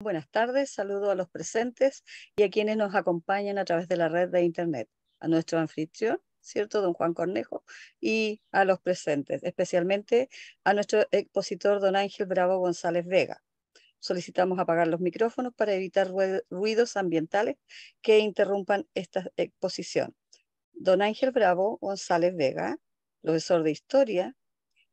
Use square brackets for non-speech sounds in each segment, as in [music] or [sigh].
Buenas tardes, saludo a los presentes y a quienes nos acompañan a través de la red de Internet, a nuestro anfitrión, ¿cierto?, don Juan Cornejo, y a los presentes, especialmente a nuestro expositor, don Ángel Bravo González Vega. Solicitamos apagar los micrófonos para evitar ruidos ambientales que interrumpan esta exposición. Don Ángel Bravo González Vega, profesor de Historia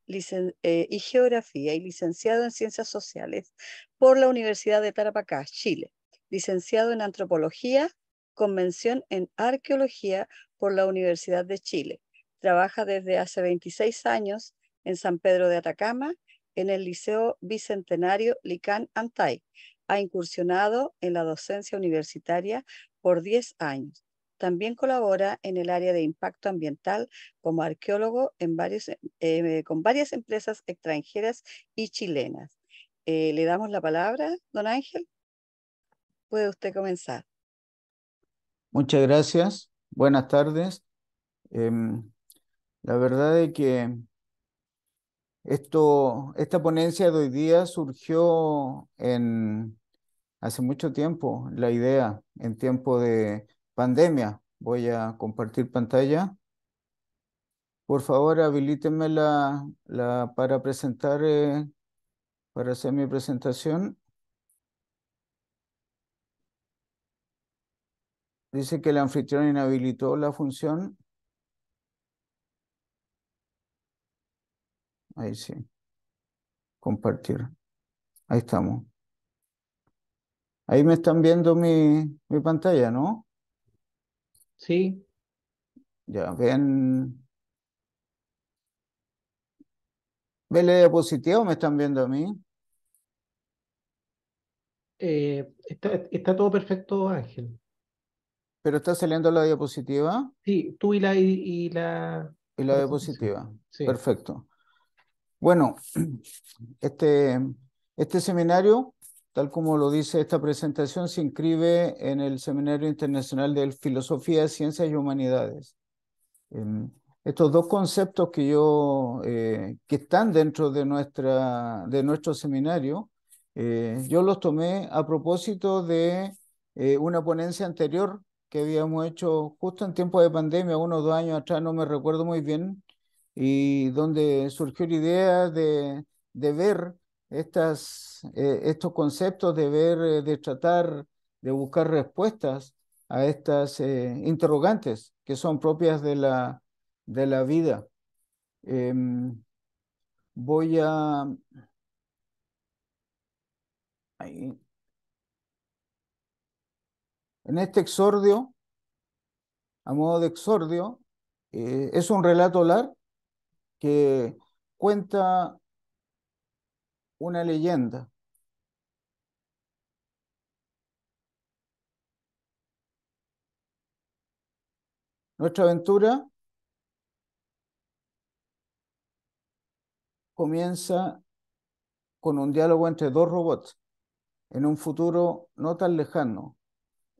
eh, y Geografía y licenciado en Ciencias Sociales por la Universidad de Tarapacá, Chile, licenciado en Antropología con mención en Arqueología por la Universidad de Chile. Trabaja desde hace 26 años en San Pedro de Atacama, en el Liceo Bicentenario Licán Antay. Ha incursionado en la docencia universitaria por 10 años. También colabora en el área de impacto ambiental como arqueólogo en eh, eh, con varias empresas extranjeras y chilenas. Eh, Le damos la palabra, don Ángel. Puede usted comenzar. Muchas gracias. Buenas tardes. Em, la verdad es que esto, esta ponencia de hoy día surgió en, hace mucho tiempo, la idea, en tiempo de pandemia. Voy a compartir pantalla. Por favor, habilítenme la, para presentar, eh, para hacer mi presentación. Dice que el anfitrión inhabilitó la función. Ahí sí. Compartir. Ahí estamos. Ahí me están viendo mi, mi pantalla, ¿no? Sí, Ya, ven. ¿Ven la diapositiva o me están viendo a mí? Eh, está, todo perfecto, Ángel. ¿Pero está saliendo la diapositiva? Sí, tú y la... Y, la... la diapositiva. Sí. Perfecto. Bueno, [clears throat] este, este seminario tal como lo dice esta presentación, se inscribe en el Seminario Internacional de Filosofía, Ciencias y Humanidades. Em, estos dos conceptos que, yo, eh, que están dentro de, nuestra, de nuestro seminario, eh, yo los tomé a propósito de eh, una ponencia anterior que habíamos hecho justo en tiempo de pandemia, unos dos años atrás, no me recuerdo muy bien, y donde surgió la idea de, de ver estas, eh, estos conceptos, de ver, eh, de tratar de buscar respuestas a estas eh, interrogantes que son propias de la, de la vida. Em, voy a... En este exordio, a modo de exordio, es un relato largo que cuenta una leyenda. Nuestra aventura comienza con un diálogo entre dos robots en un futuro no tan lejano,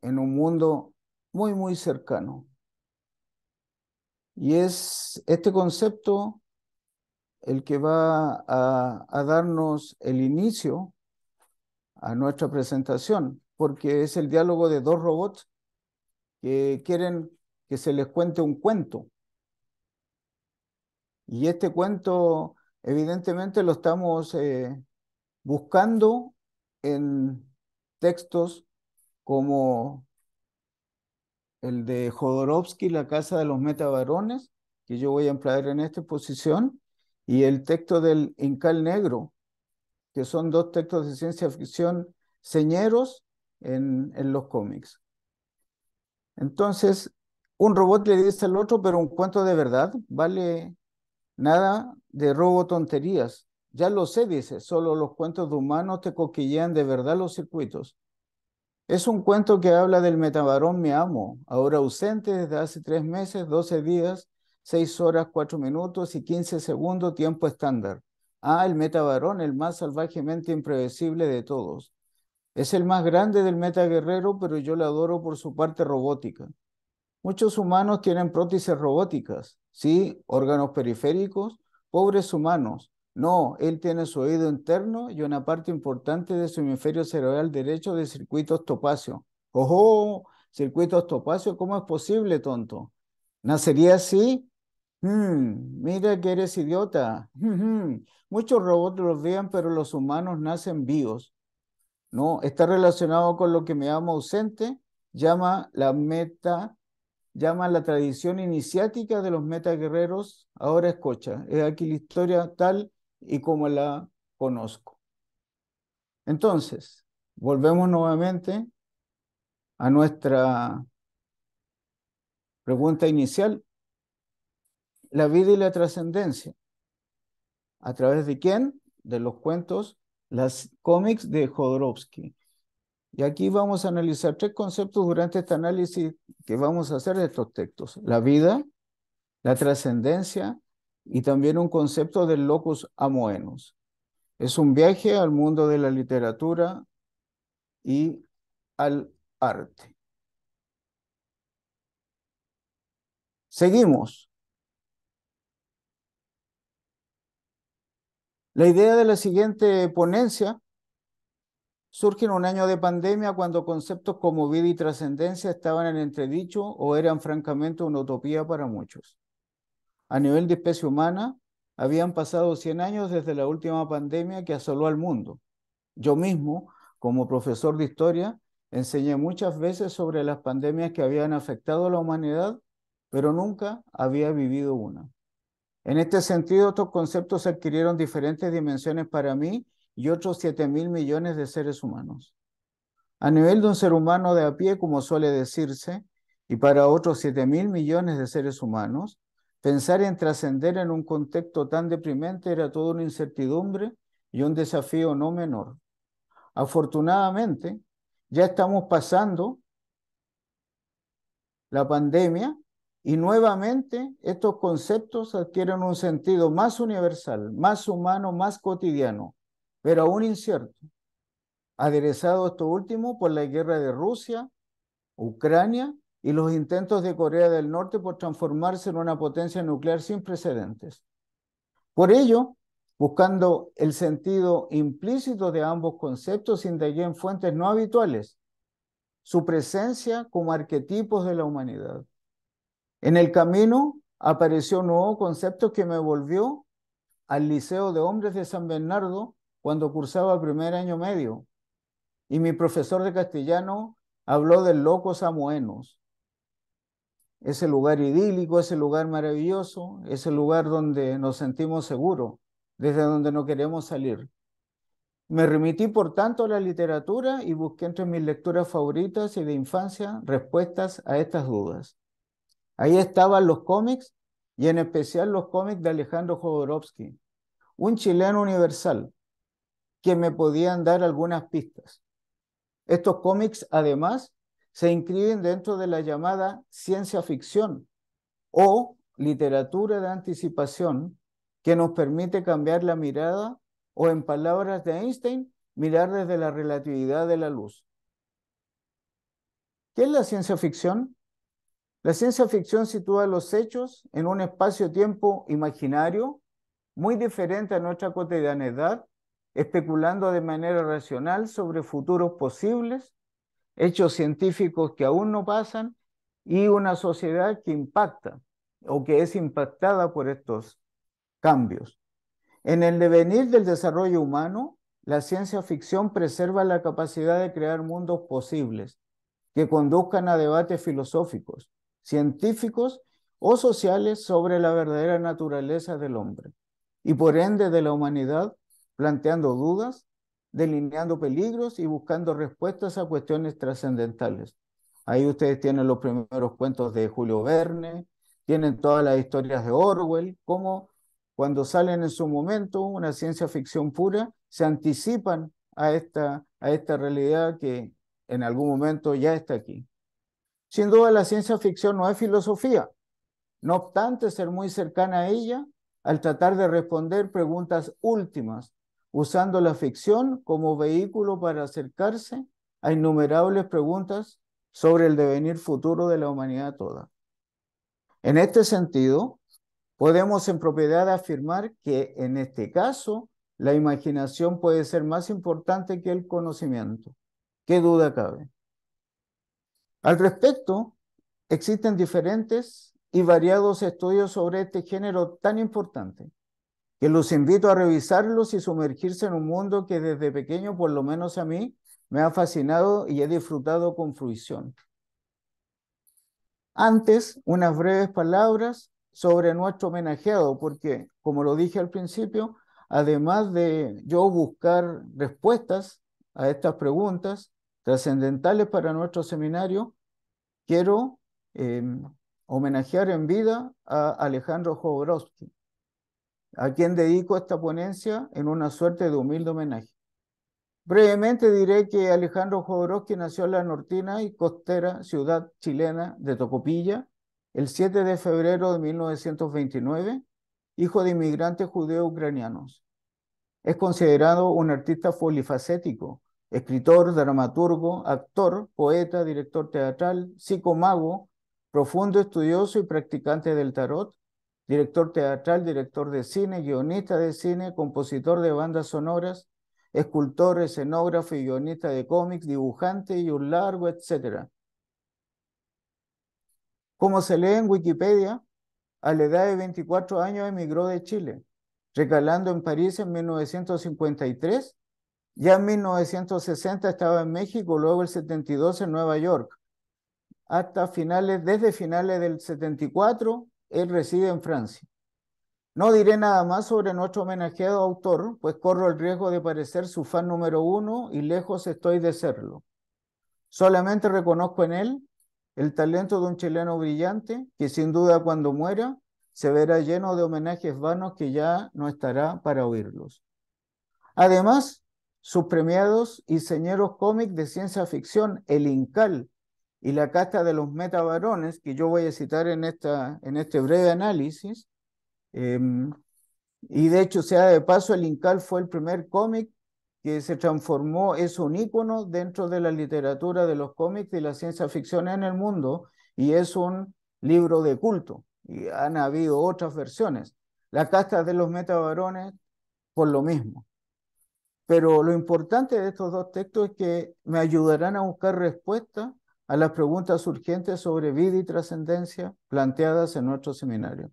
en un mundo muy, muy cercano. Y es este concepto el que va a, darnos el inicio a nuestra presentación, porque es el diálogo de dos robots que quieren que se les cuente un cuento. Y este cuento, evidentemente, lo estamos eh, buscando en textos como el de Jodorowsky, La Casa de los Metavarones, que yo voy a emplear en esta exposición, y el texto del Incal Negro, que son dos textos de ciencia ficción señeros en, los cómics. Entonces, un robot le dice al otro, pero un cuento de verdad vale nada de robo tonterías. Ya lo sé, dice, solo los cuentos de humanos te coquillean de verdad los circuitos. Es un cuento que habla del metabarón mi amo, ahora ausente desde hace tres meses, doce días, 6 horas 4 minutos y 15 segundos tiempo estándar. Ah, el meta varón, el más salvajemente impredecible de todos. Es el más grande del meta guerrero, pero yo le adoro por su parte robótica. Muchos humanos tienen prótesis robóticas, sí, órganos periféricos, pobres humanos. No, él tiene su oído interno y una parte importante de su hemisferio cerebral derecho de circuitos topacio. ¡Ojo! Circuitos topacio, ¿cómo es posible, tonto? Nacería así Mm, mira que eres idiota. Muchos robots los vean, pero los humanos nacen vivos. No, está relacionado con lo que me llamo ausente, llama la meta, llama la tradición iniciática de los metaguerreros. Ahora escucha, es aquí la historia tal y como la conozco. Entonces, volvemos nuevamente a nuestra pregunta inicial la vida y la trascendencia. ¿A través de quién? De los cuentos, las cómics de Jodorowsky. Y aquí vamos a analizar tres conceptos durante este análisis que vamos a hacer de estos textos. La vida, la trascendencia y también un concepto del locus amoenus. Es un viaje al mundo de la literatura y al arte. Seguimos. La idea de la siguiente ponencia surge en un año de pandemia cuando conceptos como vida y trascendencia estaban en entredicho o eran francamente una utopía para muchos. A nivel de especie humana, habían pasado 100 años desde la última pandemia que asoló al mundo. Yo mismo, como profesor de historia, enseñé muchas veces sobre las pandemias que habían afectado a la humanidad, pero nunca había vivido una. En este sentido, estos conceptos adquirieron diferentes dimensiones para mí y otros 7 mil millones de seres humanos. A nivel de un ser humano de a pie, como suele decirse, y para otros 7 mil millones de seres humanos, pensar en trascender en un contexto tan deprimente era toda una incertidumbre y un desafío no menor. Afortunadamente, ya estamos pasando la pandemia y nuevamente estos conceptos adquieren un sentido más universal, más humano, más cotidiano, pero aún incierto, aderezado esto último por la guerra de Rusia, Ucrania y los intentos de Corea del Norte por transformarse en una potencia nuclear sin precedentes. Por ello, buscando el sentido implícito de ambos conceptos, indagué en fuentes no habituales su presencia como arquetipos de la humanidad en el camino apareció un nuevo concepto que me volvió al Liceo de Hombres de San Bernardo cuando cursaba el primer año medio. Y mi profesor de castellano habló del loco Samuenos. Ese lugar idílico, ese lugar maravilloso, ese lugar donde nos sentimos seguros, desde donde no queremos salir. Me remití, por tanto, a la literatura y busqué entre mis lecturas favoritas y de infancia respuestas a estas dudas. Ahí estaban los cómics y en especial los cómics de Alejandro Jodorowsky, un chileno universal, que me podían dar algunas pistas. Estos cómics, además, se inscriben dentro de la llamada ciencia ficción o literatura de anticipación, que nos permite cambiar la mirada o, en palabras de Einstein, mirar desde la relatividad de la luz. ¿Qué es la ciencia ficción? La ciencia ficción sitúa los hechos en un espacio-tiempo imaginario muy diferente a nuestra cotidianidad, especulando de manera racional sobre futuros posibles, hechos científicos que aún no pasan y una sociedad que impacta o que es impactada por estos cambios. En el devenir del desarrollo humano, la ciencia ficción preserva la capacidad de crear mundos posibles que conduzcan a debates filosóficos, científicos o sociales sobre la verdadera naturaleza del hombre y por ende de la humanidad, planteando dudas, delineando peligros y buscando respuestas a cuestiones trascendentales. Ahí ustedes tienen los primeros cuentos de Julio Verne, tienen todas las historias de Orwell, como cuando salen en su momento una ciencia ficción pura, se anticipan a esta, a esta realidad que en algún momento ya está aquí. Sin duda la ciencia ficción no es filosofía, no obstante ser muy cercana a ella al tratar de responder preguntas últimas, usando la ficción como vehículo para acercarse a innumerables preguntas sobre el devenir futuro de la humanidad toda. En este sentido, podemos en propiedad afirmar que en este caso la imaginación puede ser más importante que el conocimiento. ¿Qué duda cabe? Al respecto, existen diferentes y variados estudios sobre este género tan importante que los invito a revisarlos y sumergirse en un mundo que desde pequeño, por lo menos a mí, me ha fascinado y he disfrutado con fruición. Antes, unas breves palabras sobre nuestro homenajeado, porque, como lo dije al principio, además de yo buscar respuestas a estas preguntas, trascendentales para nuestro seminario, quiero em, homenajear en vida a Alejandro Jodorowsky, a quien dedico esta ponencia en una suerte de humilde homenaje. Brevemente diré que Alejandro Jodorowsky nació en la nortina y costera ciudad chilena de Tocopilla el 7 de febrero de 1929, hijo de inmigrantes judeo-ucranianos. Es considerado un artista polifacético, escritor, dramaturgo, actor, poeta, director teatral, psicomago, profundo estudioso y practicante del tarot, director teatral, director de cine, guionista de cine, compositor de bandas sonoras, escultor, escenógrafo y guionista de cómics, dibujante y un largo, etc. Como se lee en Wikipedia, a la edad de 24 años emigró de Chile, recalando en París en 1953 ya en 1960 estaba en México, luego el 72 en Nueva York. Hasta finales, desde finales del 74, él reside en Francia. No diré nada más sobre nuestro homenajeado autor, pues corro el riesgo de parecer su fan número uno y lejos estoy de serlo. Solamente reconozco en él el talento de un chileno brillante que sin duda cuando muera se verá lleno de homenajes vanos que ya no estará para oírlos. Además, sus premiados y señeros cómics de ciencia ficción, el INCAL, y la casta de los metavarones, que yo voy a citar en, esta, en este breve análisis. Em, y de hecho, sea de paso, el INCAL fue el primer cómic que se transformó, es un ícono dentro de la literatura de los cómics y la ciencia ficción en el mundo, y es un libro de culto. Y han habido otras versiones. La casta de los metavarones, por lo mismo. Pero lo importante de estos dos textos es que me ayudarán a buscar respuesta a las preguntas urgentes sobre vida y trascendencia planteadas en nuestro seminario.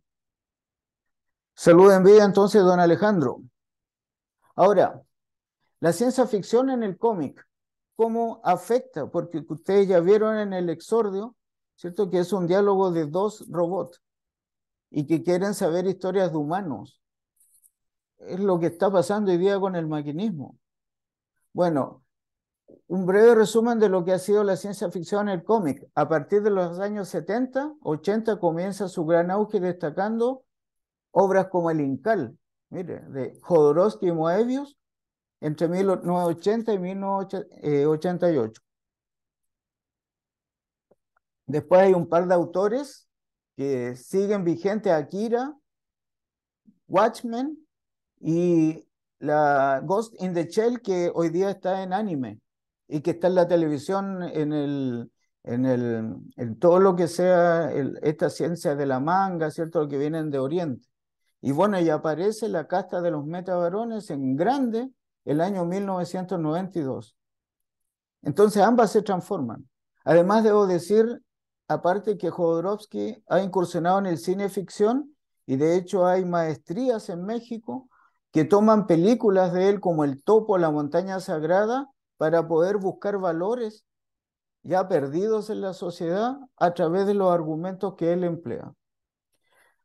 Salud en vida entonces, don Alejandro. Ahora, la ciencia ficción en el cómic, ¿cómo afecta? Porque ustedes ya vieron en el exordio, ¿cierto? Que es un diálogo de dos robots y que quieren saber historias de humanos es lo que está pasando hoy día con el maquinismo. Bueno, un breve resumen de lo que ha sido la ciencia ficción en el cómic. A partir de los años 70, 80 comienza su gran auge destacando obras como El Incal, mire, de Jodorowsky y Moebius, entre 1980 y 1988. Eh, Después hay un par de autores que siguen vigentes, Akira, Watchmen, y la Ghost in the Shell, que hoy día está en anime y que está en la televisión, en, el, en, el, en todo lo que sea esta ciencia de la manga, ¿cierto? Lo que vienen de Oriente. Y bueno, y aparece la casta de los metavarones en grande el año 1992. Entonces ambas se transforman. Además, debo decir, aparte que Jodorowsky ha incursionado en el cine ficción y de hecho hay maestrías en México que toman películas de él como El Topo, La Montaña Sagrada, para poder buscar valores ya perdidos en la sociedad a través de los argumentos que él emplea.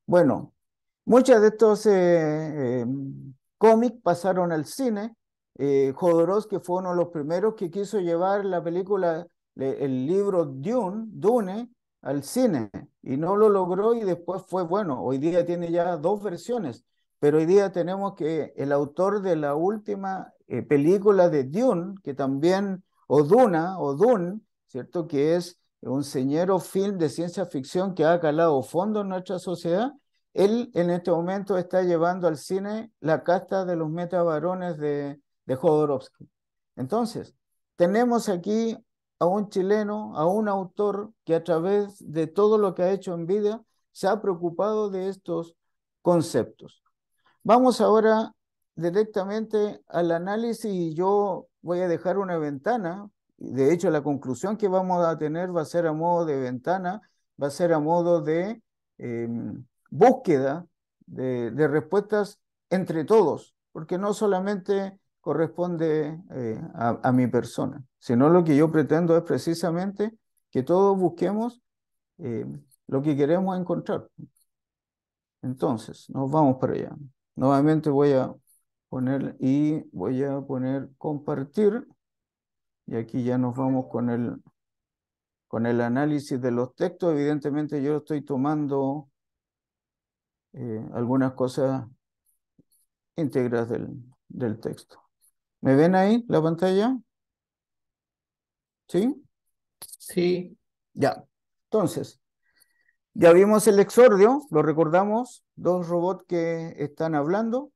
Bueno, muchos de estos eh, eh, cómics pasaron al cine. Eh, Jodorowsky fue uno de los primeros que quiso llevar la película, el libro Dune, Dune al cine y no lo logró y después fue bueno. Hoy día tiene ya dos versiones pero hoy día tenemos que el autor de la última eh, película de Dune, que también, o Duna, ¿cierto? Que es un señero film de ciencia ficción que ha calado fondo en nuestra sociedad. Él en este momento está llevando al cine la casta de los metabarones de, de Jodorowsky. Entonces, tenemos aquí a un chileno, a un autor que a través de todo lo que ha hecho en vida se ha preocupado de estos conceptos. Vamos ahora directamente al análisis y yo voy a dejar una ventana. De hecho, la conclusión que vamos a tener va a ser a modo de ventana, va a ser a modo de em, búsqueda de, respuestas entre todos, porque no solamente corresponde eh, a, mi persona, sino lo que yo pretendo es precisamente que todos busquemos em, lo que queremos encontrar. Entonces, nos vamos para allá. Nuevamente voy a poner y voy a poner compartir. Y aquí ya nos vamos con el, con el análisis de los textos. Evidentemente yo estoy tomando eh, algunas cosas íntegras del texto. ¿Me ven ahí la pantalla? ¿Sí? Sí. Ya. Entonces, ya vimos el exordio, lo recordamos, dos robots que están hablando.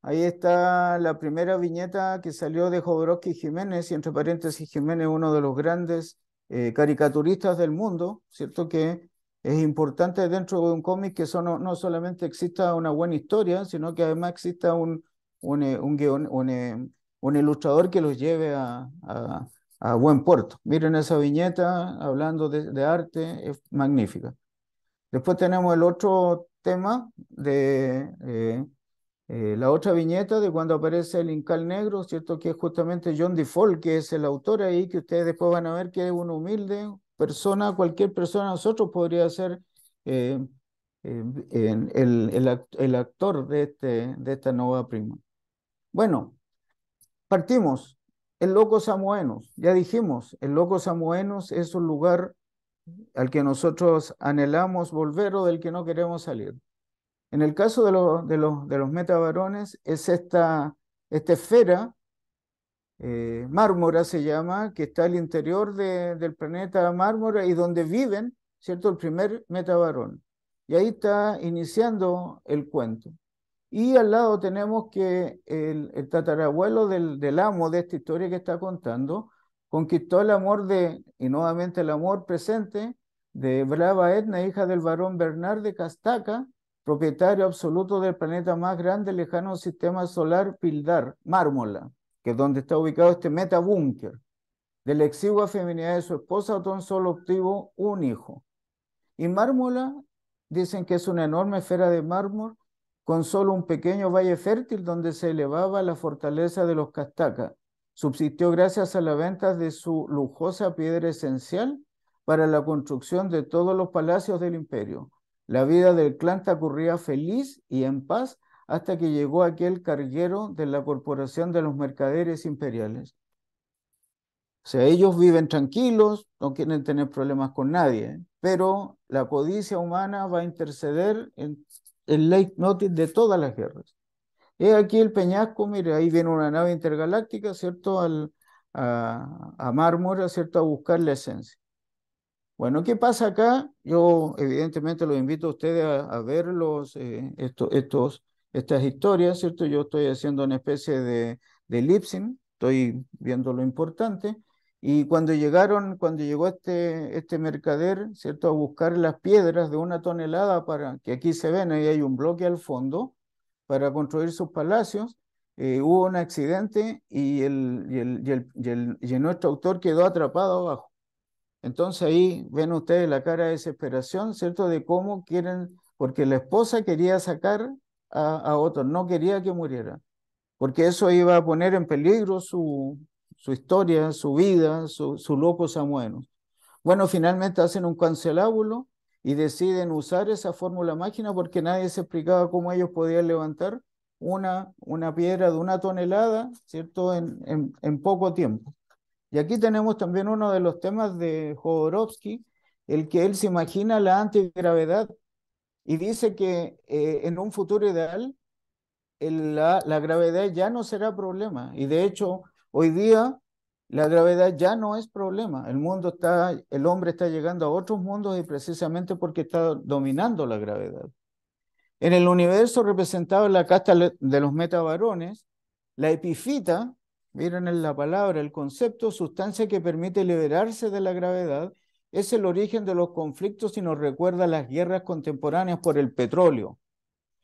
Ahí está la primera viñeta que salió de Jodorowsky Jiménez, y entre paréntesis Jiménez, uno de los grandes eh, caricaturistas del mundo, ¿cierto? Que es importante dentro de un cómic que no, solamente exista una buena historia, sino que además exista un, un, eh, un, eh, un, ilustrador que los lleve a, a buen puerto. Miren esa viñeta hablando de, arte, es magnífica. Después tenemos el otro tema de eh, eh, la otra viñeta de cuando aparece el Incal Negro, ¿cierto? Que es justamente John default que es el autor ahí, que ustedes después van a ver que es una humilde persona, cualquier persona, nosotros podría ser eh, el, actor de, este, de esta nueva prima. Bueno, partimos. El Loco Samoenos, ya dijimos, el Loco Samoenos es un lugar al que nosotros anhelamos volver o del que no queremos salir. En el caso de, los, de, los, de metavarones, es esta, esta esfera, eh, Mármora se llama, que está al interior del planeta Mármora y donde viven, ¿cierto?, el primer metavarón. Y ahí está iniciando el cuento. Y al lado tenemos que el, tatarabuelo del, amo de esta historia que está contando conquistó el amor de, y nuevamente el amor presente, de Brava Etna, hija del varón Bernard de Castaca, propietario absoluto del planeta más grande lejano sistema solar Pildar, Mármola, que es donde está ubicado este metabúnker. De la exigua feminidad de su esposa, Otón solo obtuvo un hijo. Y Mármola, dicen que es una enorme esfera de mármol con solo un pequeño valle fértil donde se elevaba la fortaleza de los castacas. Subsistió gracias a la venta de su lujosa piedra esencial para la construcción de todos los palacios del imperio. La vida del clan ocurría feliz y en paz hasta que llegó aquel carguero de la corporación de los mercaderes imperiales. O sea, ellos viven tranquilos, no quieren tener problemas con nadie, pero la codicia humana va a interceder en el late notice de todas las guerras. Es aquí el peñasco, mire, ahí viene una nave intergaláctica, ¿cierto? Al, a, a Mármora, ¿cierto? A buscar la esencia. Bueno, ¿qué pasa acá? Yo evidentemente los invito a ustedes a, ver los, eh, estos, estas historias, ¿cierto? Yo estoy haciendo una especie de, de estoy viendo lo importante, y cuando llegaron, cuando llegó este, este mercader, ¿cierto?, a buscar las piedras de una tonelada para, que aquí se ven, ahí hay un bloque al fondo, para construir sus palacios, eh, hubo un accidente y, el, y, el, y, nuestro autor quedó atrapado abajo. Entonces ahí ven ustedes la cara de desesperación, ¿cierto?, de cómo quieren, porque la esposa quería sacar a, a otro, no quería que muriera, porque eso iba a poner en peligro su, su historia, su vida, su, su Samuel. Bueno, finalmente hacen un cancelábulo y deciden usar esa fórmula mágica porque nadie se explicaba cómo ellos podían levantar una, una piedra de una tonelada, ¿cierto?, en, en, poco tiempo. Y aquí tenemos también uno de los temas de Jodorowsky, el que él se imagina la antigravedad y dice que eh, en un futuro ideal la, la, gravedad ya no será problema. Y de hecho, Hoy día la gravedad ya no es problema. El mundo está, el hombre está llegando a otros mundos y precisamente porque está dominando la gravedad. En el universo representado en la casta de los metavarones, la epifita, miren en la palabra, el concepto, sustancia que permite liberarse de la gravedad, es el origen de los conflictos y nos recuerda las guerras contemporáneas por el petróleo.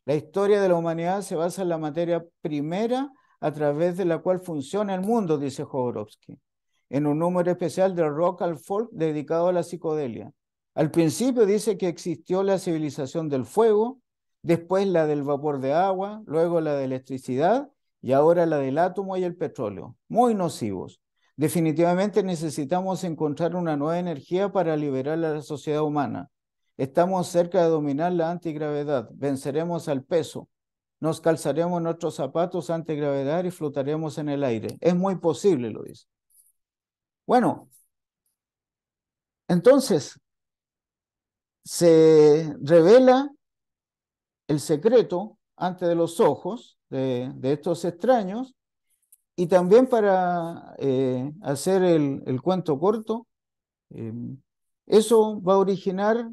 La historia de la humanidad se basa en la materia primera a través de la cual funciona el mundo, dice Jodorowsky, en un número especial de rock al folk dedicado a la psicodelia. Al principio dice que existió la civilización del fuego, después la del vapor de agua, luego la de electricidad y ahora la del átomo y el petróleo. Muy nocivos. Definitivamente necesitamos encontrar una nueva energía para liberar a la sociedad humana. Estamos cerca de dominar la antigravedad. Venceremos al peso, nos calzaremos nuestros zapatos ante gravedad y flotaremos en el aire. Es muy posible, lo dice. Bueno, entonces se revela el secreto ante de los ojos de, estos extraños y también para eh, hacer el, cuento corto, eh, eso va a originar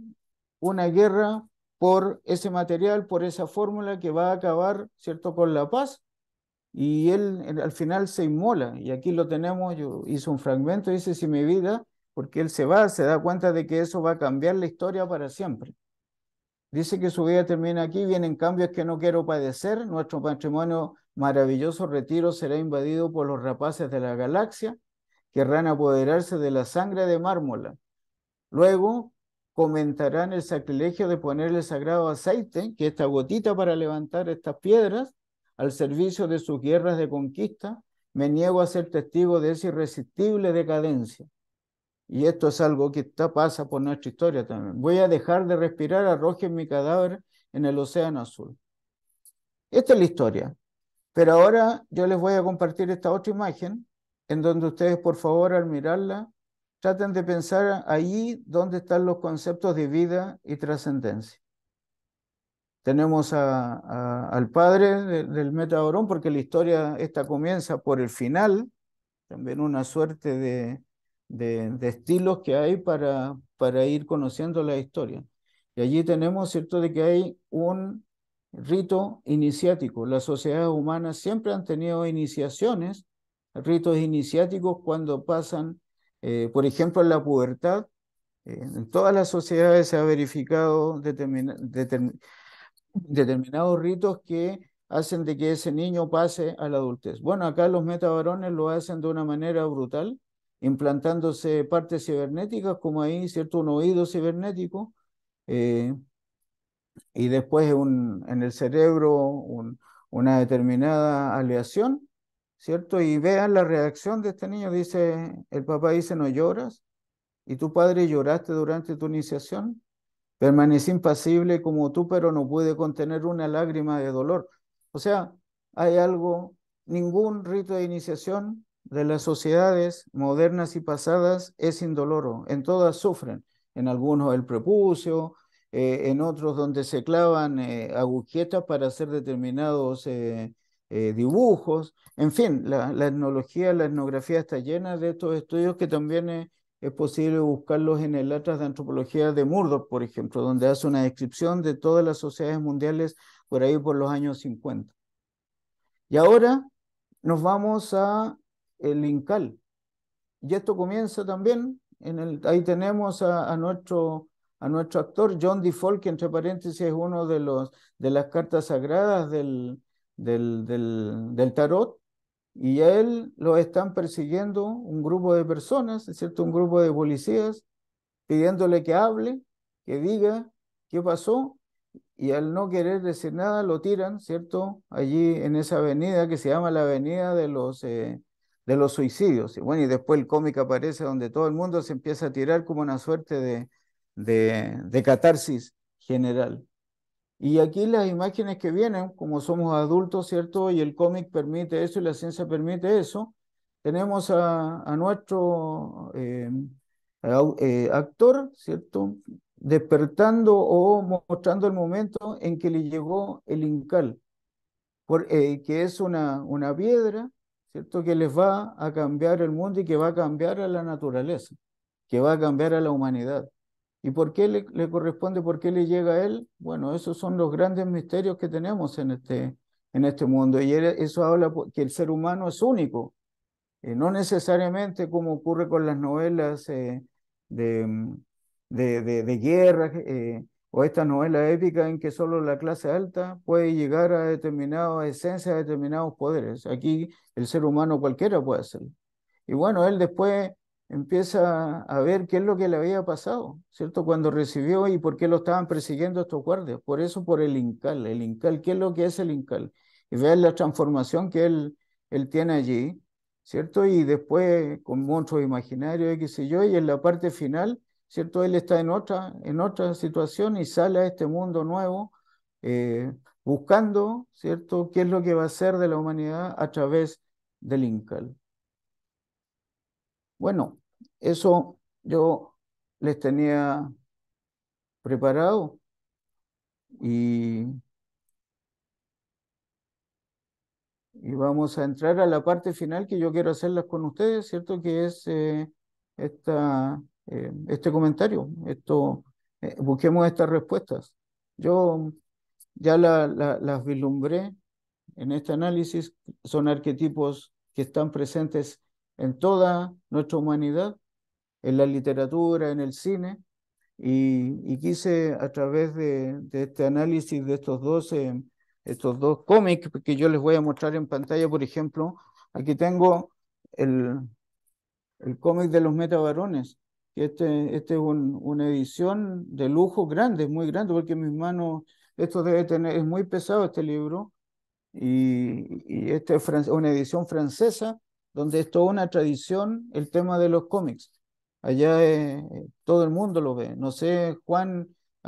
una guerra por ese material, por esa fórmula que va a acabar, ¿cierto?, con la paz. Y él al final se inmola, y aquí lo tenemos, yo hice un fragmento, dice, si mi vida, porque él se va, se da cuenta de que eso va a cambiar la historia para siempre. Dice que su vida termina aquí, vienen cambios que no quiero padecer, nuestro patrimonio maravilloso retiro será invadido por los rapaces de la galaxia, querrán apoderarse de la sangre de mármola. Luego, comentarán el sacrilegio de ponerle sagrado aceite, que esta gotita para levantar estas piedras, al servicio de sus guerras de conquista, me niego a ser testigo de esa irresistible decadencia. Y esto es algo que está, pasa por nuestra historia también. Voy a dejar de respirar, arrojen mi cadáver en el océano azul. Esta es la historia. Pero ahora yo les voy a compartir esta otra imagen, en donde ustedes, por favor, al mirarla, traten de pensar allí donde están los conceptos de vida y trascendencia. Tenemos al padre del, del porque la historia esta comienza por el final, también una suerte de, estilos que hay para, para ir conociendo la historia. Y allí tenemos, ¿cierto?, de que hay un rito iniciático. Las sociedades humanas siempre han tenido iniciaciones, ritos iniciáticos cuando pasan eh, por ejemplo, en la pubertad, eh, en todas las sociedades se ha verificado determinados ritos que hacen de que ese niño pase a la adultez. Bueno, acá los metavarones lo hacen de una manera brutal, implantándose partes cibernéticas, como ahí, ¿cierto? Un oído cibernético, eh, y después en el cerebro una determinada aleación, ¿cierto? Y vean la reacción de este niño. Dice, el papá dice, no lloras. ¿Y tu padre lloraste durante tu iniciación? Permanecí impasible como tú, pero no pude contener una lágrima de dolor. O sea, hay algo, ningún rito de iniciación de las sociedades modernas y pasadas es indoloro. En todas sufren. En algunos el prepucio, eh, en otros donde se clavan eh, agujetas para hacer determinados eh, eh, dibujos, en fin, la, etnología, la etnografía está llena de estos estudios que también es, posible buscarlos en el Atlas de Antropología de Murdoch, por ejemplo, donde hace una descripción de todas las sociedades mundiales por ahí por los años 50. Y ahora nos vamos a el Incal. Y esto comienza también, en el, ahí tenemos a, nuestro a nuestro actor John default que entre paréntesis es uno de los de las cartas sagradas del, del, del, tarot y a él lo están persiguiendo un grupo de personas, ¿es cierto? Un grupo de policías pidiéndole que hable, que diga qué pasó y al no querer decir nada lo tiran, ¿cierto? Allí en esa avenida que se llama la avenida de los, eh, de los suicidios. Y bueno, y después el cómic aparece donde todo el mundo se empieza a tirar como una suerte de, de, de catarsis general. Y aquí las imágenes que vienen, como somos adultos, ¿cierto? Y el cómic permite eso y la ciencia permite eso. Tenemos a, nuestro eh, eh, actor, ¿cierto? Despertando o mostrando el momento en que le llegó el incal, por, eh, que es una, una piedra, ¿cierto? Que les va a cambiar el mundo y que va a cambiar a la naturaleza, que va a cambiar a la humanidad. ¿Y por qué le, corresponde, por qué le llega a él? Bueno, esos son los grandes misterios que tenemos en este, en este mundo. Y eso habla que el ser humano es único. Eh, no necesariamente como ocurre con las novelas eh, mm, de, de, guerra eh, o estas novelas épicas en que solo la clase alta puede llegar a determinadas esencias, a determinados poderes. Aquí el ser humano cualquiera puede hacerlo. Y bueno, él después empieza a ver qué es lo que le había pasado, ¿cierto? Cuando recibió y por qué lo estaban persiguiendo estos guardias. Por eso, por el Incal. El Incal, ¿qué es lo que es el Incal? Y vean la transformación que él, él tiene allí, ¿cierto? Y después con monstruos imaginarios, qué sé yo, y en la parte final, ¿cierto? Él está en otra, en otra situación y sale a este mundo nuevo eh, buscando, ¿cierto? ¿Qué es lo que va a ser de la humanidad a través del Incal? Bueno, eso yo les tenía preparado y, y vamos a entrar a la parte final que yo quiero hacerlas con ustedes, ¿cierto? Que es eh, esta, eh, este comentario, esto, eh, busquemos estas respuestas. Yo ya las vislumbré en este análisis, son arquetipos que están presentes en toda nuestra humanidad en la literatura, en el cine, y, quise a través de, este análisis de estos dos, em, estos dos cómics que yo les voy a mostrar en pantalla, por ejemplo, aquí tengo el, el cómic de los metabarones, que este, este es un, una edición de lujo grande, muy grande, porque mis manos, esto debe tener, es muy pesado este libro, y, y esta es una edición francesa, donde es toda una tradición el tema de los cómics. Allá eh, todo el mundo lo ve. No sé, Juan,